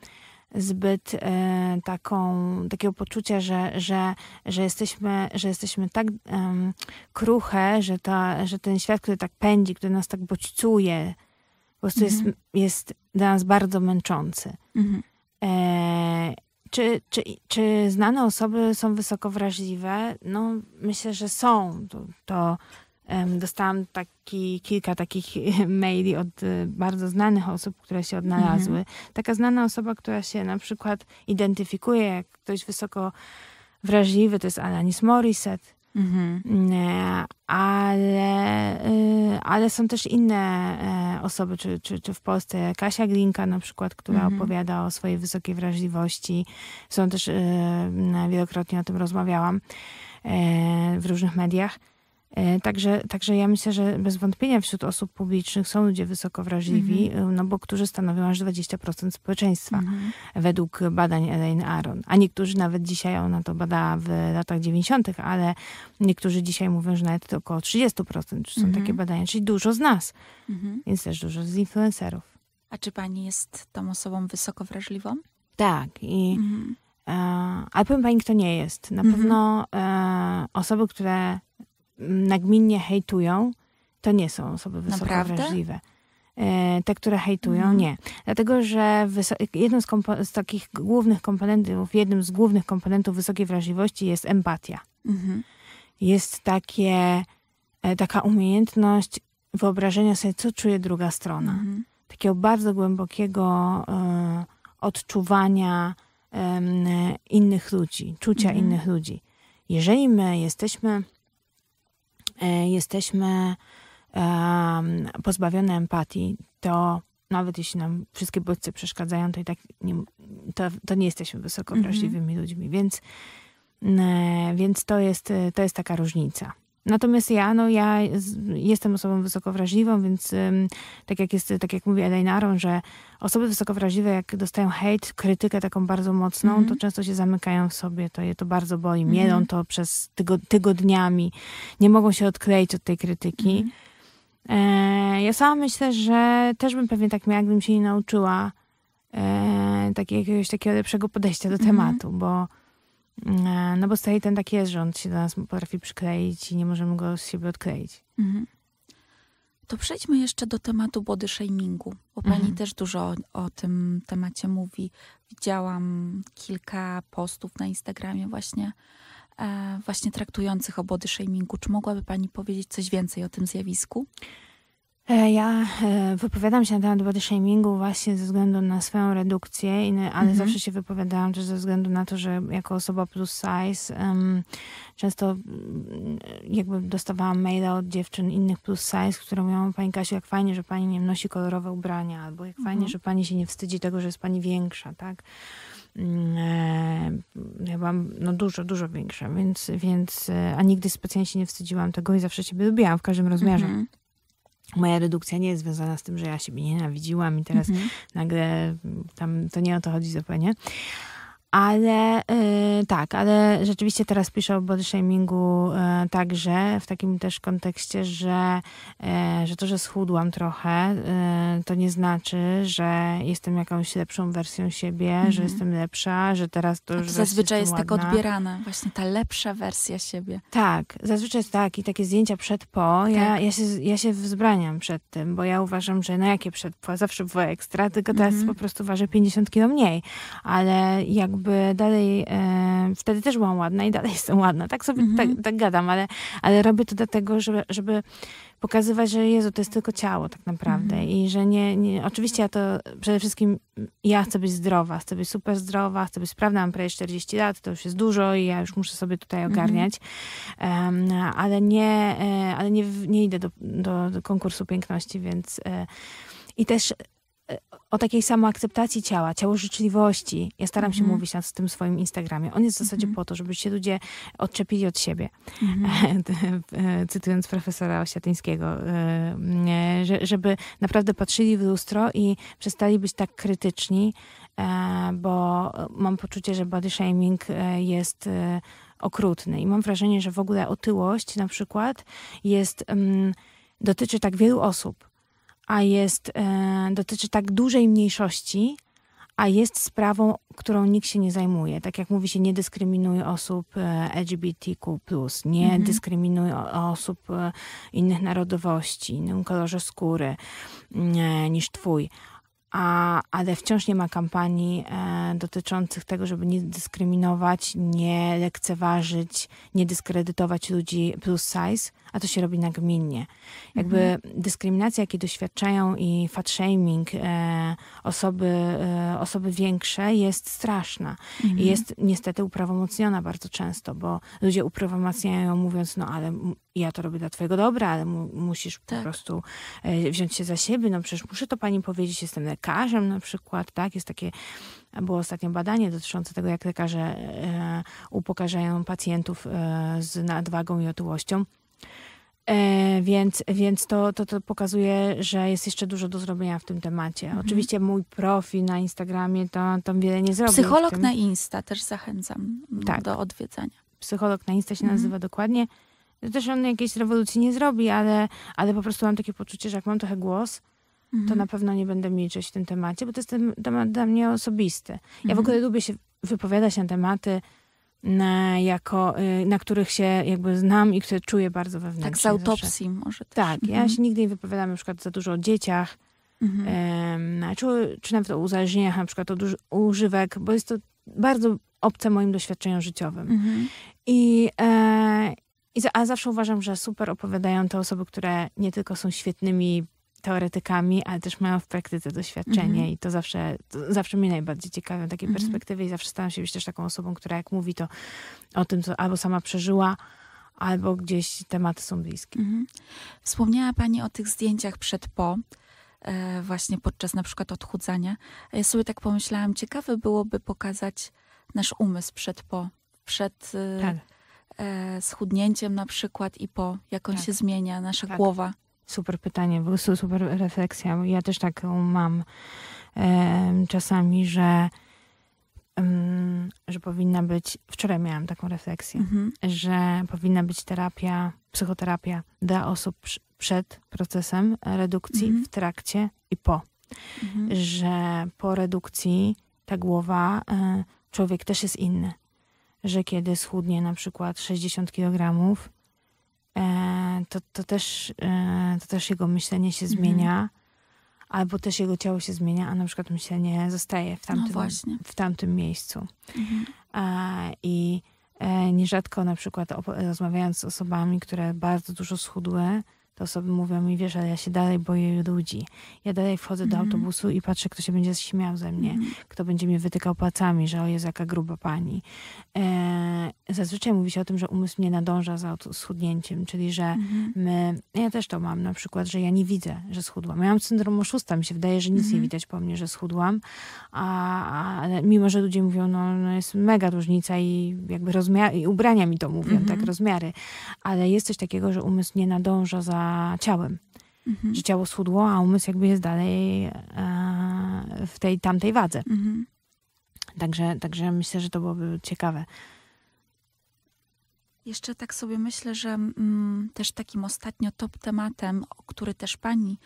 zbyt e, taką, takiego poczucia, że, że, że, jesteśmy, że jesteśmy tak um, kruche, że, ta, że ten świat, który tak pędzi, który nas tak bodźcuje, po prostu mhm. jest, jest dla nas bardzo męczący. Mhm. E, czy, czy, czy znane osoby są wysoko wrażliwe? No, myślę, że są. To, to um, dostałam taki, kilka takich maili od y, bardzo znanych osób, które się odnalazły. Mhm. Taka znana osoba, która się na przykład identyfikuje, jak ktoś wysoko wrażliwy, to jest Alanis Morissette. Mhm. Ale, y, ale są też inne e, osoby, czy, czy, czy w Polsce Kasia Glinka na przykład, która mhm. opowiada o swojej wysokiej wrażliwości. Są też, y, wielokrotnie o tym rozmawiałam e, w różnych mediach. E, także, także ja myślę, że bez wątpienia wśród osób publicznych są ludzie wysoko wrażliwi, mhm. e, no bo którzy stanowią aż 20% społeczeństwa mhm. według badań Elaine Aron. A niektórzy nawet dzisiaj, ona to badała w latach 90., ale niektórzy dzisiaj mówią, że nawet to około 30% są mhm. takie badania, czyli dużo z nas, więc też dużo z influencerów. A czy pani jest tą osobą wysoko wrażliwą? Tak i... E, ale powiem pani, kto nie jest. Na pewno e, osoby, które nagminnie hejtują, to nie są osoby wysoko Naprawdę? wrażliwe. E, te, które hejtują, mhm. nie. Dlatego, że jedną z, z, takich głównych komponentów, jednym z głównych komponentów wysokiej wrażliwości jest empatia. Mhm. Jest takie, e, taka umiejętność wyobrażenia sobie, co czuje druga strona. Mhm. Takiego bardzo głębokiego e, odczuwania innych ludzi, czucia mhm. innych ludzi. Jeżeli my jesteśmy E, jesteśmy pozbawione empatii, to nawet jeśli nam wszystkie bodźce przeszkadzają, to i tak nie, to, to nie jesteśmy wysoko mhm. wrażliwymi mm -hmm. ludźmi. Więc, e, więc to, jest, to jest taka różnica. Natomiast ja, no ja jestem osobą wysoko wrażliwą, więc tak jak jest, tak jak mówi Edainarą, że osoby wysoko wrażliwe, jak dostają hejt, krytykę taką bardzo mocną, mm -hmm. to mhm. często się zamykają w sobie, to je to bardzo boli, mm -hmm. to przez tygo, tygodniami, nie mogą się odkleić od tej krytyki. Mm -hmm. e, ja sama myślę, że też bym pewnie tak miała, gdybym się nie nauczyła e, takiego, jakiegoś takiego lepszego podejścia do mhm. tematu, bo E, no bo stary ten tak jest, że on się do nas potrafi przykleić i nie możemy go z siebie odkleić. Mhm. To przejdźmy jeszcze do tematu body shamingu, bo pani mhm. też dużo o, o, tym temacie mówi. Widziałam kilka postów na Instagramie właśnie, e, właśnie traktujących o body shamingu. Czy mogłaby pani powiedzieć coś więcej o tym zjawisku? E, ja e, wypowiadam się na temat body shamingu właśnie ze względu na swoją redukcję, ale mhm. zawsze się wypowiadałam też ze względu na to, że jako osoba plus size um, często jakby dostawałam maila od dziewczyn innych plus size, które mówią Pani Kasiu, jak fajnie, że Pani nie nosi kolorowe ubrania, albo jak mhm. fajnie, że Pani się nie wstydzi tego, że jest Pani większa, tak? Mm, e, byłam no dużo, dużo większa, więc, więc a nigdy specjalnie się nie wstydziłam tego i zawsze siebie lubiłam w każdym rozmiarze. Mhm moja redukcja nie jest związana z tym, że ja siebie nienawidziłam i teraz mhm. mm -hmm. nagle tam to nie o to chodzi zupełnie ale yy, tak, ale rzeczywiście teraz piszę o body shamingu yy, także w takim też kontekście, że, yy, że to, że schudłam trochę, y, to nie znaczy, że jestem jakąś lepszą wersją siebie, mm -hmm. że mhm. jestem lepsza, że teraz to, to zazwyczaj jest tak ładna. tak odbierane, właśnie ta lepsza wersja siebie. Tak, zazwyczaj jest tak i takie zdjęcia przed po, tak. ja, ja, się, ja się wzbraniam przed tym, bo ja uważam, że na jakie przed po, zawsze było ekstra, tylko teraz mm -hmm. po prostu ważę 50 kilo mniej, ale jakby jakby dalej, e, wtedy też byłam ładna i dalej jestem ładna. Tak sobie mhm. tak, tak, gadam, ale, ale robię to dlatego, żeby, żeby pokazywać, że Jezu, to jest tylko ciało tak naprawdę mhm. i że nie, nie, oczywiście ja to przede wszystkim, ja chcę być zdrowa, chcę być super zdrowa, chcę być sprawna, mam prawie 40 lat, to już jest dużo i ja już muszę sobie tutaj mhm. ogarniać, um, ale nie, e, ale nie, nie idę do, do, do konkursu piękności, więc... E, I też o takiej samoakceptacji ciała, ciało życzliwości. Ja staram się mhm. mówić na tym swoim Instagramie. On jest w zasadzie mm. po to, żebyście ludzie odczepili od siebie. Mm. Cytując profesora Osiatyńskiego, e, żeby naprawdę patrzyli w lustro i przestali być tak krytyczni, bo mam poczucie, że body shaming jest okrutny. I mam wrażenie, że w ogóle otyłość na przykład jest, mm, dotyczy tak wielu osób a jest, e, dotyczy tak dużej mniejszości, a jest sprawą, którą nikt się nie zajmuje. Tak jak mówi się, nie dyskryminuj osób e, LGBTQ, nie mhm. osób e, innych narodowości, innym kolorze skóry mm, niż twój. A, ale wciąż nie ma kampanii e, dotyczących tego, żeby nie dyskryminować, nie lekceważyć, nie dyskredytować ludzi plus size a to się robi nagminnie. Jakby mhm. dyskryminacja, jakiej doświadczają i fat shaming e, osoby, e, osoby większe jest straszna mhm. i jest niestety uprawomocniona bardzo często, bo ludzie uprawomacniają mówiąc, no ale ja to robię dla twojego dobra, ale mu, musisz tak. po prostu e, wziąć się za siebie, no przecież muszę to pani powiedzieć, jestem lekarzem na przykład, tak, jest takie było ostatnio badanie dotyczące tego, jak lekarze e, upokarzają pacjentów e, z nadwagą i otyłością. E, więc, więc to, to, to pokazuje, że jest jeszcze dużo do zrobienia w tym temacie. Mhm. Oczywiście mój profil na Instagramie to, to wiele nie zrobił. Psycholog na Insta też zachęcam tak. do odwiedzania. Psycholog na Insta się mhm. nazywa dokładnie. Też on jakiejś rewolucji nie zrobi, ale, ale po prostu mam takie poczucie, że jak mam trochę głos, mhm. to na pewno nie będę milczeć w tym temacie, bo to jest temat dla mnie osobisty. Ja w mhm. ogóle lubię się wypowiadać na tematy, na, jako, y, na których się jakby znam i które czuję bardzo wewnętrznie. Tak z autopsji zawsze. może też. Tak, mhm. ja się nigdy nie wypowiadam na przykład za dużo o dzieciach, mhm. No, czy, czy nawet o uzależnieniach, na przykład od używek, bo jest to bardzo obce moim doświadczeniom życiowym. Mhm. I, e, i, a zawsze uważam, że super opowiadają te osoby, które nie tylko są świetnymi teoretykami, ale też mają w praktyce doświadczenie mm -hmm. i to zawsze, to zawsze mnie najbardziej ciekawią takie mm -hmm. perspektywy i zawsze staram się być też taką osobą, która jak mówi to o tym, co albo sama przeżyła, albo gdzieś tematy są bliskie. Mhm. Wspomniała Pani o tych zdjęciach przed po, e, właśnie podczas na przykład odchudzania. Ja sobie tak pomyślałam, ciekawe byłoby pokazać nasz umysł przed po, przed e, tak. E, schudnięciem na przykład i po, jak on tak. się zmienia, nasza tak. głowa. Super pytanie, super refleksja. Ja też taką mam czasami, że że powinna być, wczoraj miałam taką refleksję, mhm. że powinna być terapia, psychoterapia dla osób przed procesem redukcji, mhm. w trakcie i po. Mhm. Że po redukcji ta głowa, e, człowiek też jest inny. Że kiedy schudnie na przykład 60 kg, E, to, to, też, e, to też jego myślenie się mhm. zmienia, mhm. albo też jego ciało się zmienia, a na przykład myślenie zostaje w no tamtym, no w tamtym miejscu. Mhm. E, I nierzadko na przykład rozmawiając z osobami, które bardzo dużo schudły, te osoby mówią mi, wiesz, ale ja się dalej boję ludzi. Ja dalej wchodzę mm. do mhm. autobusu i patrzę, kto się będzie śmiał ze mnie, mm. kto będzie mnie wytykał palcami, że o jest jaka gruba pani. E, zazwyczaj mówi się o tym, że umysł nie nadąża za schudnięciem, czyli że mm. my, ja też to mam na przykład, że ja nie widzę, że schudłam. Ja mam syndrom oszusta, mi się wydaje, że nic nie mhm. widać po mnie, że schudłam, a, a mimo, że ludzie mówią, no, no, jest mega różnica i jakby rozmiar, i ubrania mi to mówią, mhm. tak, rozmiary, ale jest coś takiego, że umysł nie nadąża za ciałem. Mhm. Że ciało schudło, a umysł jakby jest dalej e, w tej tamtej wadze. Mhm. Także, także myślę, że to byłoby ciekawe. Jeszcze tak sobie myślę, że mm, też takim ostatnio top tematem, który też pani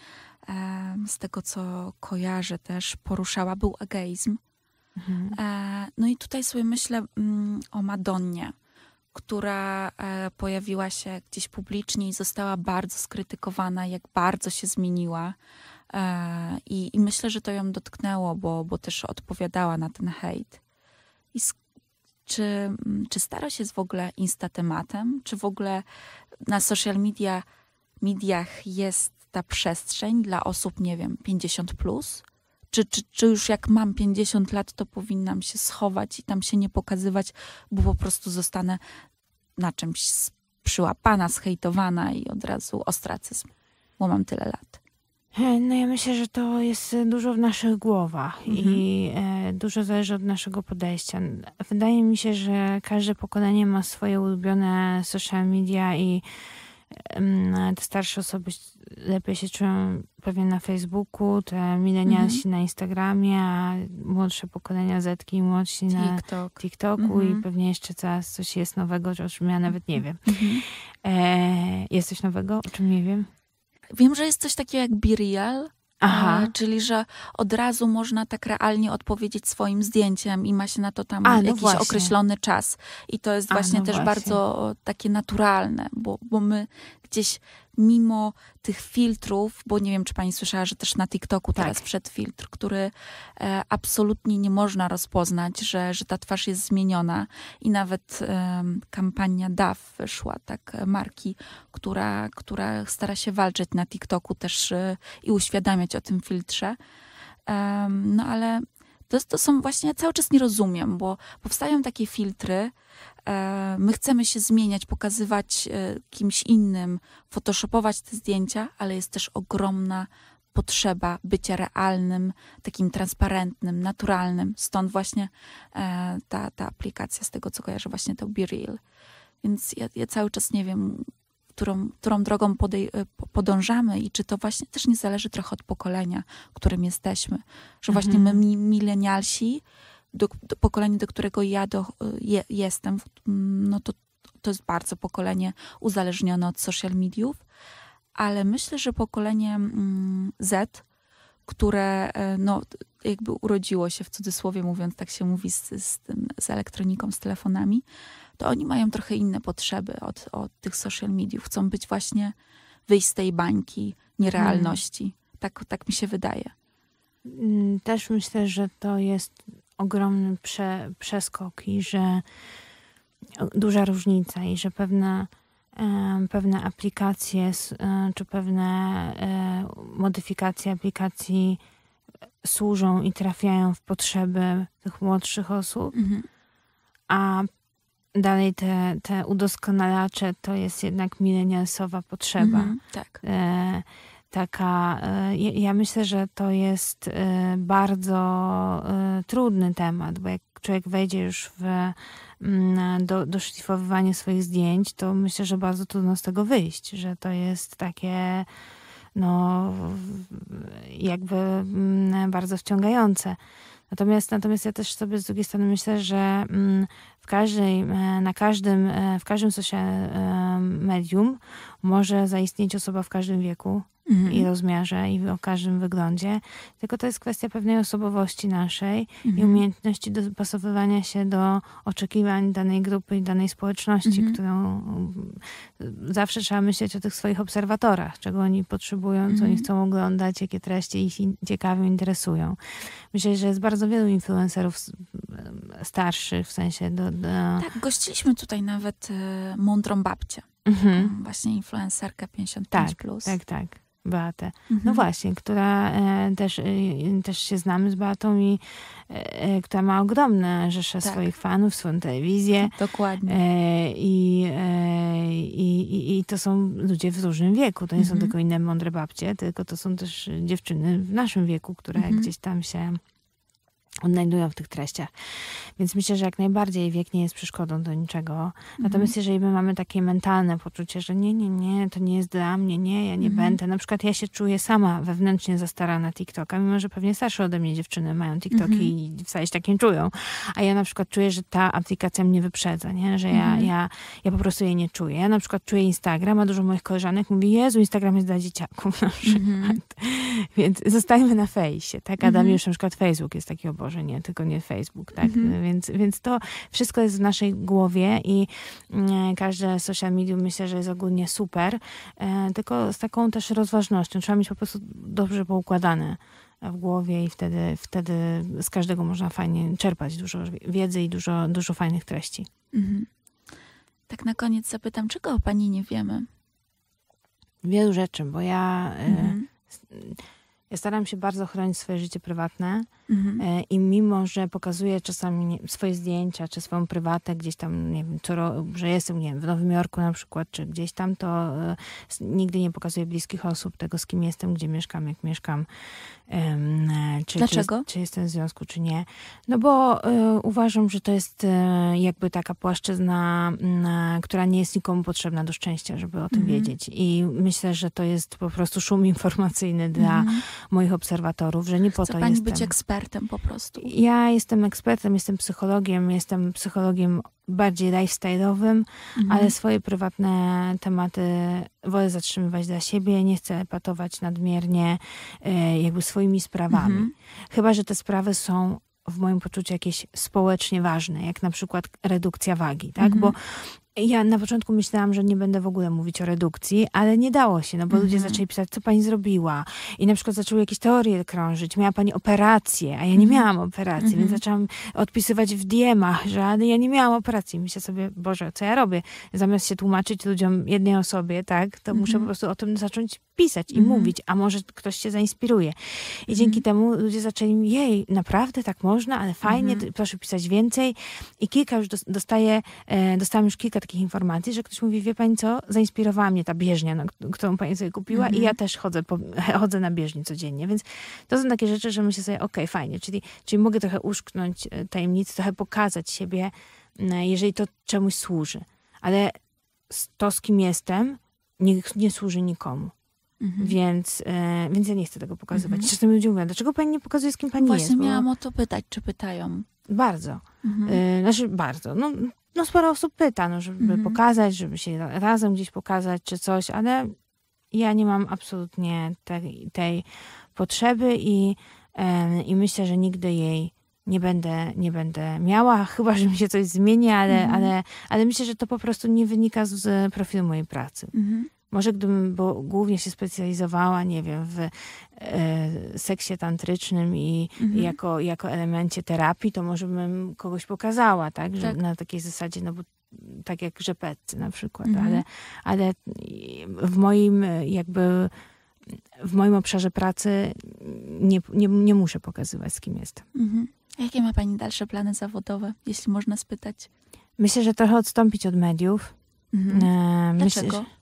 e, z tego co kojarzę też poruszała, był ageizm. Mhm. E, no i tutaj sobie myślę mm, o Madonnie, która e, pojawiła się gdzieś publicznie i została bardzo skrytykowana, jak bardzo się zmieniła. E, I, i myślę, że to ją dotknęło, bo, bo też odpowiadała na ten hejt. I czy, mm, czy stara się z w ogóle Insta tematem? Czy w ogóle na social media, mediach jest ta przestrzeń dla osób, nie wiem, 50 plus? czy, czy, czy już jak mam 50 lat, to powinnam się schować i tam się nie pokazywać, bo po prostu zostanę na czymś przyłapana, zhejtowana i od razu ostracyzm, bo mam tyle lat. E, no ja myślę, że to jest e, dużo w naszych głowach mhm. i e, dużo zależy od naszego podejścia. Wydaje mi się, że każde pokolenie ma swoje ulubione social media i te starsze osoby lepiej się czują pewnie na Facebooku, te milenialsi mhm. na Instagramie, a młodsze pokolenia Zetki i młodsi na TikToku i mhm. pewnie jeszcze coraz coś jest nowego, o czym ja nawet nie wiem. Jesteś mhm. E, jest coś nowego, o czym nie wiem? Wiem, że jest coś takiego jak Birial, Aha. E, czyli, że od razu można tak realnie odpowiedzieć swoim zdjęciem i ma się na to tam A, no jakiś właśnie. określony czas. I to jest właśnie A, no też właśnie. bardzo takie naturalne, bo, bo my gdzieś mimo tych filtrów, bo nie wiem, czy pani słyszała, że też na TikToku teraz tak. wszedł filtr, który e, absolutnie nie można rozpoznać, że, że ta twarz jest zmieniona i nawet e, kampania DAF wyszła, tak, e, marki, która, która stara się walczyć na TikToku też e, i uświadamiać o tym filtrze. No ale to, to są właśnie, ja cały czas nie rozumiem, bo powstają takie filtry, e, my chcemy się zmieniać, pokazywać e, kimś innym, photoshopować te zdjęcia, ale jest też ogromna potrzeba bycia realnym, takim transparentnym, naturalnym. Stąd właśnie e, ta, ta aplikacja, z tego co kojarzę, właśnie to be real, Więc ja, ja cały czas nie wiem, którą, którą drogą podej, e, podążamy i czy to właśnie też nie zależy trochę od pokolenia, którym jesteśmy. Że właśnie mhm. my, milenialsi, do, do pokolenie, do którego ja do, e, je, jestem, no to, to jest bardzo pokolenie uzależnione od social mediów, ale myślę, że pokolenie mm, Z, które e, no, jakby urodziło się w cudzysłowie, mówiąc tak się mówi, z, z, tym, z elektroniką, z telefonami, to oni mają trochę inne potrzeby od, od tych social mediów. Chcą być właśnie, wyjść z tej bańki nierealności. Hmm. Tak, tak mi się wydaje. Mm, też myślę, że to jest ogromny prze, przeskok i że duża różnica i że pewne, pewne aplikacje e, czy pewne e, modyfikacje aplikacji e, służą i trafiają w potrzeby tych młodszych osób, mhm. a dalej te, te udoskonalacze to jest jednak milenialsowa potrzeba. Mhm, tak. E, taka, e, ja myślę, że to jest e, bardzo e, trudny temat, bo jak człowiek wejdzie już w mm, do, do szlifowywania swoich zdjęć, to myślę, że bardzo trudno z tego wyjść, że to jest takie no jakby mm, bardzo wciągające. Natomiast, natomiast ja też sobie z drugiej strony myślę, że mm, w każdej, e, na każdym, e, w każdym social e, medium może zaistnieć osoba w każdym wieku, mhm. i rozmiarze i o każdym wyglądzie, tylko to jest kwestia pewnej osobowości naszej mhm. i umiejętności dopasowywania się do oczekiwań danej grupy i danej społeczności, mhm. którą y, zawsze trzeba myśleć o tych swoich obserwatorach, czego oni potrzebują, co oni mhm. chcą oglądać, jakie treści ich ciekawią, interesują. Myślę, że jest bardzo wielu influencerów starszych, w sensie do, do... Tak, gościliśmy tutaj nawet y, mądrą babcię. Mhm. Właśnie influencerkę 55+. Tak, plus. tak, tak. Beatę. No mhm. No właśnie, która e, też, e, też się znamy z Beatą i e, która ma ogromne rzesze tak. swoich fanów, swoją telewizję. Dokładnie. I, i, i, i to są ludzie w różnym wieku. To nie mhm. są tylko inne mądre babcie, tylko to są też dziewczyny w naszym wieku, które mhm. gdzieś tam się odnajdują w tych treściach. Więc myślę, że jak najbardziej wiek nie jest przeszkodą do niczego. Mhm. Natomiast jeżeli my mamy takie mentalne poczucie, że nie, nie, nie, to nie jest dla mnie, nie, ja nie mhm. będę. Na przykład ja się czuję sama wewnętrznie stara na TikToka, mimo że pewnie starsze ode mnie dziewczyny mają TikToki mhm. i wcale się takim czują. A ja na przykład czuję, że ta aplikacja mnie wyprzedza, nie? że ja, mhm. ja, ja po prostu jej nie czuję. Ja na przykład czuję Instagram, a dużo moich koleżanek mówi, Jezu, Instagram jest dla dzieciaków na mhm. przykład. Więc zostańmy na fejsie, tak? Adam mhm. już na przykład Facebook jest taki obok Boże, nie, tylko nie Facebook, tak? Mhm. No więc, więc to wszystko jest w naszej głowie i mm, każde social media myślę, że jest ogólnie super, e, tylko z taką też rozważnością. Trzeba mieć po prostu dobrze poukładane w głowie i wtedy, wtedy z każdego można fajnie czerpać dużo wiedzy i dużo, dużo fajnych treści. Mhm. Tak na koniec zapytam, czego o Pani nie wiemy? Wielu rzeczy, bo ja, e, mhm. y, ja staram się bardzo chronić swoje życie prywatne Mhm. E, I mimo, że pokazuję czasami swoje zdjęcia, czy swoją prywatę gdzieś tam, nie wiem, co, że jestem, nie wiem, w Nowym Jorku na przykład, czy gdzieś tam, to e, nigdy nie pokazuję bliskich osób, tego z kim jestem, gdzie mieszkam, jak mieszkam. E, czy, Dlaczego? Czy, czy jestem w związku, czy nie. No bo y, uważam, że to jest y, jakby taka płaszczyzna, y, która nie jest nikomu potrzebna do szczęścia, żeby o tym mm -hmm. wiedzieć. I myślę, że to jest po prostu szum informacyjny dla mm -hmm. moich obserwatorów, że nie po Chce to pani jestem. być ekspertem ekspertem po prostu. Ja jestem ekspertem, jestem psychologiem, jestem psychologiem bardziej lifestyle'owym, mhm. ale swoje prywatne tematy wolę zatrzymywać dla siebie, nie chcę patować nadmiernie e, jakby swoimi sprawami. Mhm. Chyba, że te sprawy są w moim poczuciu jakieś społecznie ważne, jak na przykład redukcja wagi, tak? Mhm. Bo ja na początku myślałam, że nie będę w ogóle mówić o redukcji, ale nie dało się, no bo ludzie mhm. zaczęli pisać, co pani zrobiła. I na przykład zaczęły jakieś teorie krążyć. Miała pani operację, a ja nie mm miałam operacji, więc mhm. zaczęłam odpisywać w diemach, że ja nie miałam operacji. Myślę sobie, Boże, co ja robię? Zamiast się tłumaczyć ludziom jednej osobie, tak, to mhm. muszę po prostu o tym zacząć pisać i mówić, a może ktoś się zainspiruje. I dzięki temu ludzie zaczęli, jej, naprawdę tak można, ale fajnie, proszę pisać więcej. I kilka już dostaję, e, dostałam już kilka takich informacji, że ktoś mówi, wie pani co, zainspirowała mnie ta bieżnia, no, którą pani sobie kupiła mhm. i ja mhm. też chodzę, po, chodzę na bieżni codziennie, więc to są takie rzeczy, że myślę sobie, okej, okay, fajnie, czyli, czyli mogę trochę uszknąć e, tajemnicy, trochę pokazać siebie, jeżeli to czemuś służy. Ale to, z kim jestem, nie, nie służy nikomu. Mhm. Więc, e, więc ja nie chcę tego pokazywać. Mhm. ludzie mówią, dlaczego pani nie pokazuje, z kim pani Właśnie jest? Właśnie miałam bo... o to pytać, czy pytają. Bardzo. Mhm. E, znaczy bardzo. No, no sporo osób pyta, no, żeby mhm. pokazać, żeby się razem gdzieś pokazać czy coś, ale ja nie mam absolutnie tej, tej potrzeby i, i myślę, że nigdy jej nie będę, nie będę miała, chyba że mi się coś zmieni, ale, mhm. ale, ale myślę, że to po prostu nie wynika z profilu mojej pracy. Mhm. Może gdybym, bo głównie się specjalizowała, nie wiem, w e, seksie tantrycznym i mhm. jako, jako elemencie terapii, to może bym kogoś pokazała, tak? Że, tak. Na takiej zasadzie, no bo tak jak rzepetcy na przykład, mhm. ale, ale w moim jakby w moim obszarze pracy nie, nie, nie muszę pokazywać, z kim jestem. Mhm. jakie ma Pani dalsze plany zawodowe, jeśli można spytać? Myślę, że trochę odstąpić od mediów. Mhm. E, myślę, Dlaczego? Że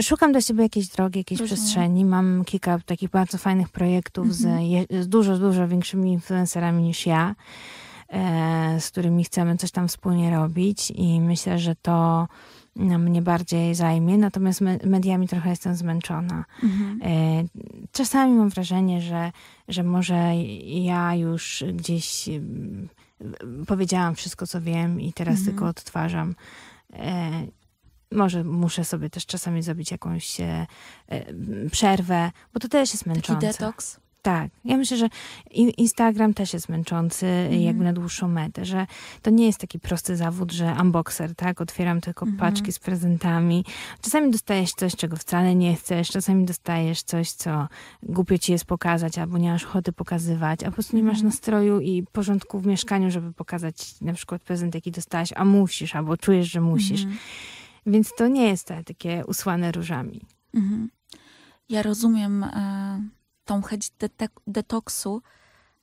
Szukam dla siebie jakiejś drogi, jakiejś mhm. przestrzeni. Mam kilka takich bardzo fajnych projektów z, mhm. z dużo, dużo większymi influencerami niż ja e, z którymi chcemy coś tam wspólnie robić i myślę, że to no, mnie bardziej zajmie, natomiast mediami trochę jestem zmęczona. Mhm. E, czasami mam wrażenie, że, że może ja już gdzieś mm, powiedziałam wszystko, co wiem i teraz mhm. tylko odtwarzam e, może muszę sobie też czasami zrobić jakąś e, e przerwę, bo to też jest męczące. Taki detoks? Tak. Ja myślę, że Instagram też jest męczący mm. jakby na dłuższą metę, że to nie jest taki prosty zawód, że unboxer, tak? Otwieram tylko mm. paczki z prezentami. Czasami dostajesz coś, czego wcale nie chcesz, czasami dostajesz coś, co głupio ci jest pokazać, albo nie masz ochoty pokazywać, a po prostu nie masz mhm. nastroju i porządku w mieszkaniu, żeby pokazać na przykład prezent, jaki dostałaś, a musisz, albo czujesz, że musisz. Mm. Więc to nie jest takie usłane różami. Mhm. Ja rozumiem e, tą chęć detoksu,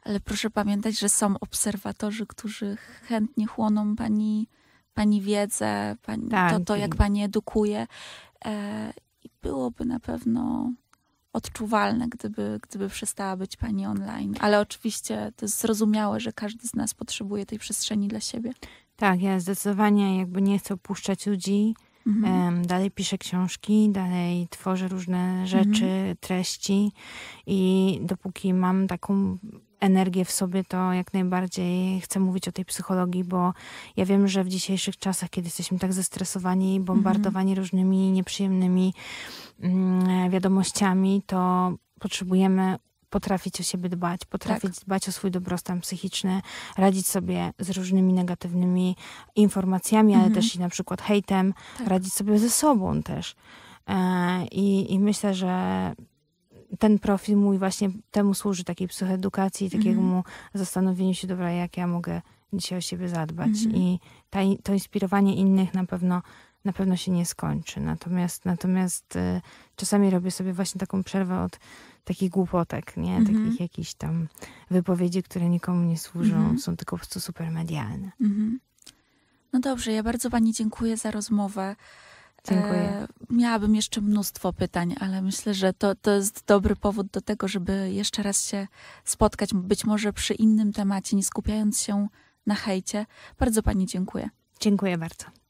ale proszę pamiętać, że są obserwatorzy, którzy chętnie chłoną pani, pani wiedzę, pani, to, tak. to, jak pani edukuje. E, I byłoby na pewno odczuwalne, gdyby, gdyby przestała być pani online. Ale oczywiście to jest zrozumiałe, że każdy z nas potrzebuje tej przestrzeni dla siebie. Tak, ja zdecydowanie jakby nie chcę opuszczać ludzi Mhm. Dalej piszę książki, dalej tworzę różne rzeczy, mhm. treści i dopóki mam taką energię w sobie, to jak najbardziej chcę mówić o tej psychologii, bo ja wiem, że w dzisiejszych czasach, kiedy jesteśmy tak zestresowani i mhm. bombardowani mhm. różnymi nieprzyjemnymi mm, wiadomościami, to potrzebujemy potrafić o siebie dbać, potrafić tak. dbać o swój dobrostan psychiczny, radzić sobie z różnymi negatywnymi informacjami, mhm. ale też i na przykład hejtem, tak. radzić sobie ze sobą też. E, I, I myślę, że ten profil mój właśnie temu służy, takiej psychoedukacji, takiemu mhm. zastanowieniu się, dobra, jak ja mogę dzisiaj o siebie zadbać. Mhm. I ta, to inspirowanie innych na pewno na pewno się nie skończy. Natomiast, natomiast e, czasami robię sobie właśnie taką przerwę od takich głupotek, nie? Mhm. Takich jakichś tam wypowiedzi, które nikomu nie służą, mhm. są tylko po prostu super medialne. Mhm. No dobrze, ja bardzo Pani dziękuję za rozmowę. E, dziękuję. E, miałabym jeszcze mnóstwo pytań, ale myślę, że to, to jest dobry powód do tego, żeby jeszcze raz się spotkać, być może przy innym temacie, nie skupiając się na hejcie. Bardzo Pani dziękuję. Dziękuję bardzo.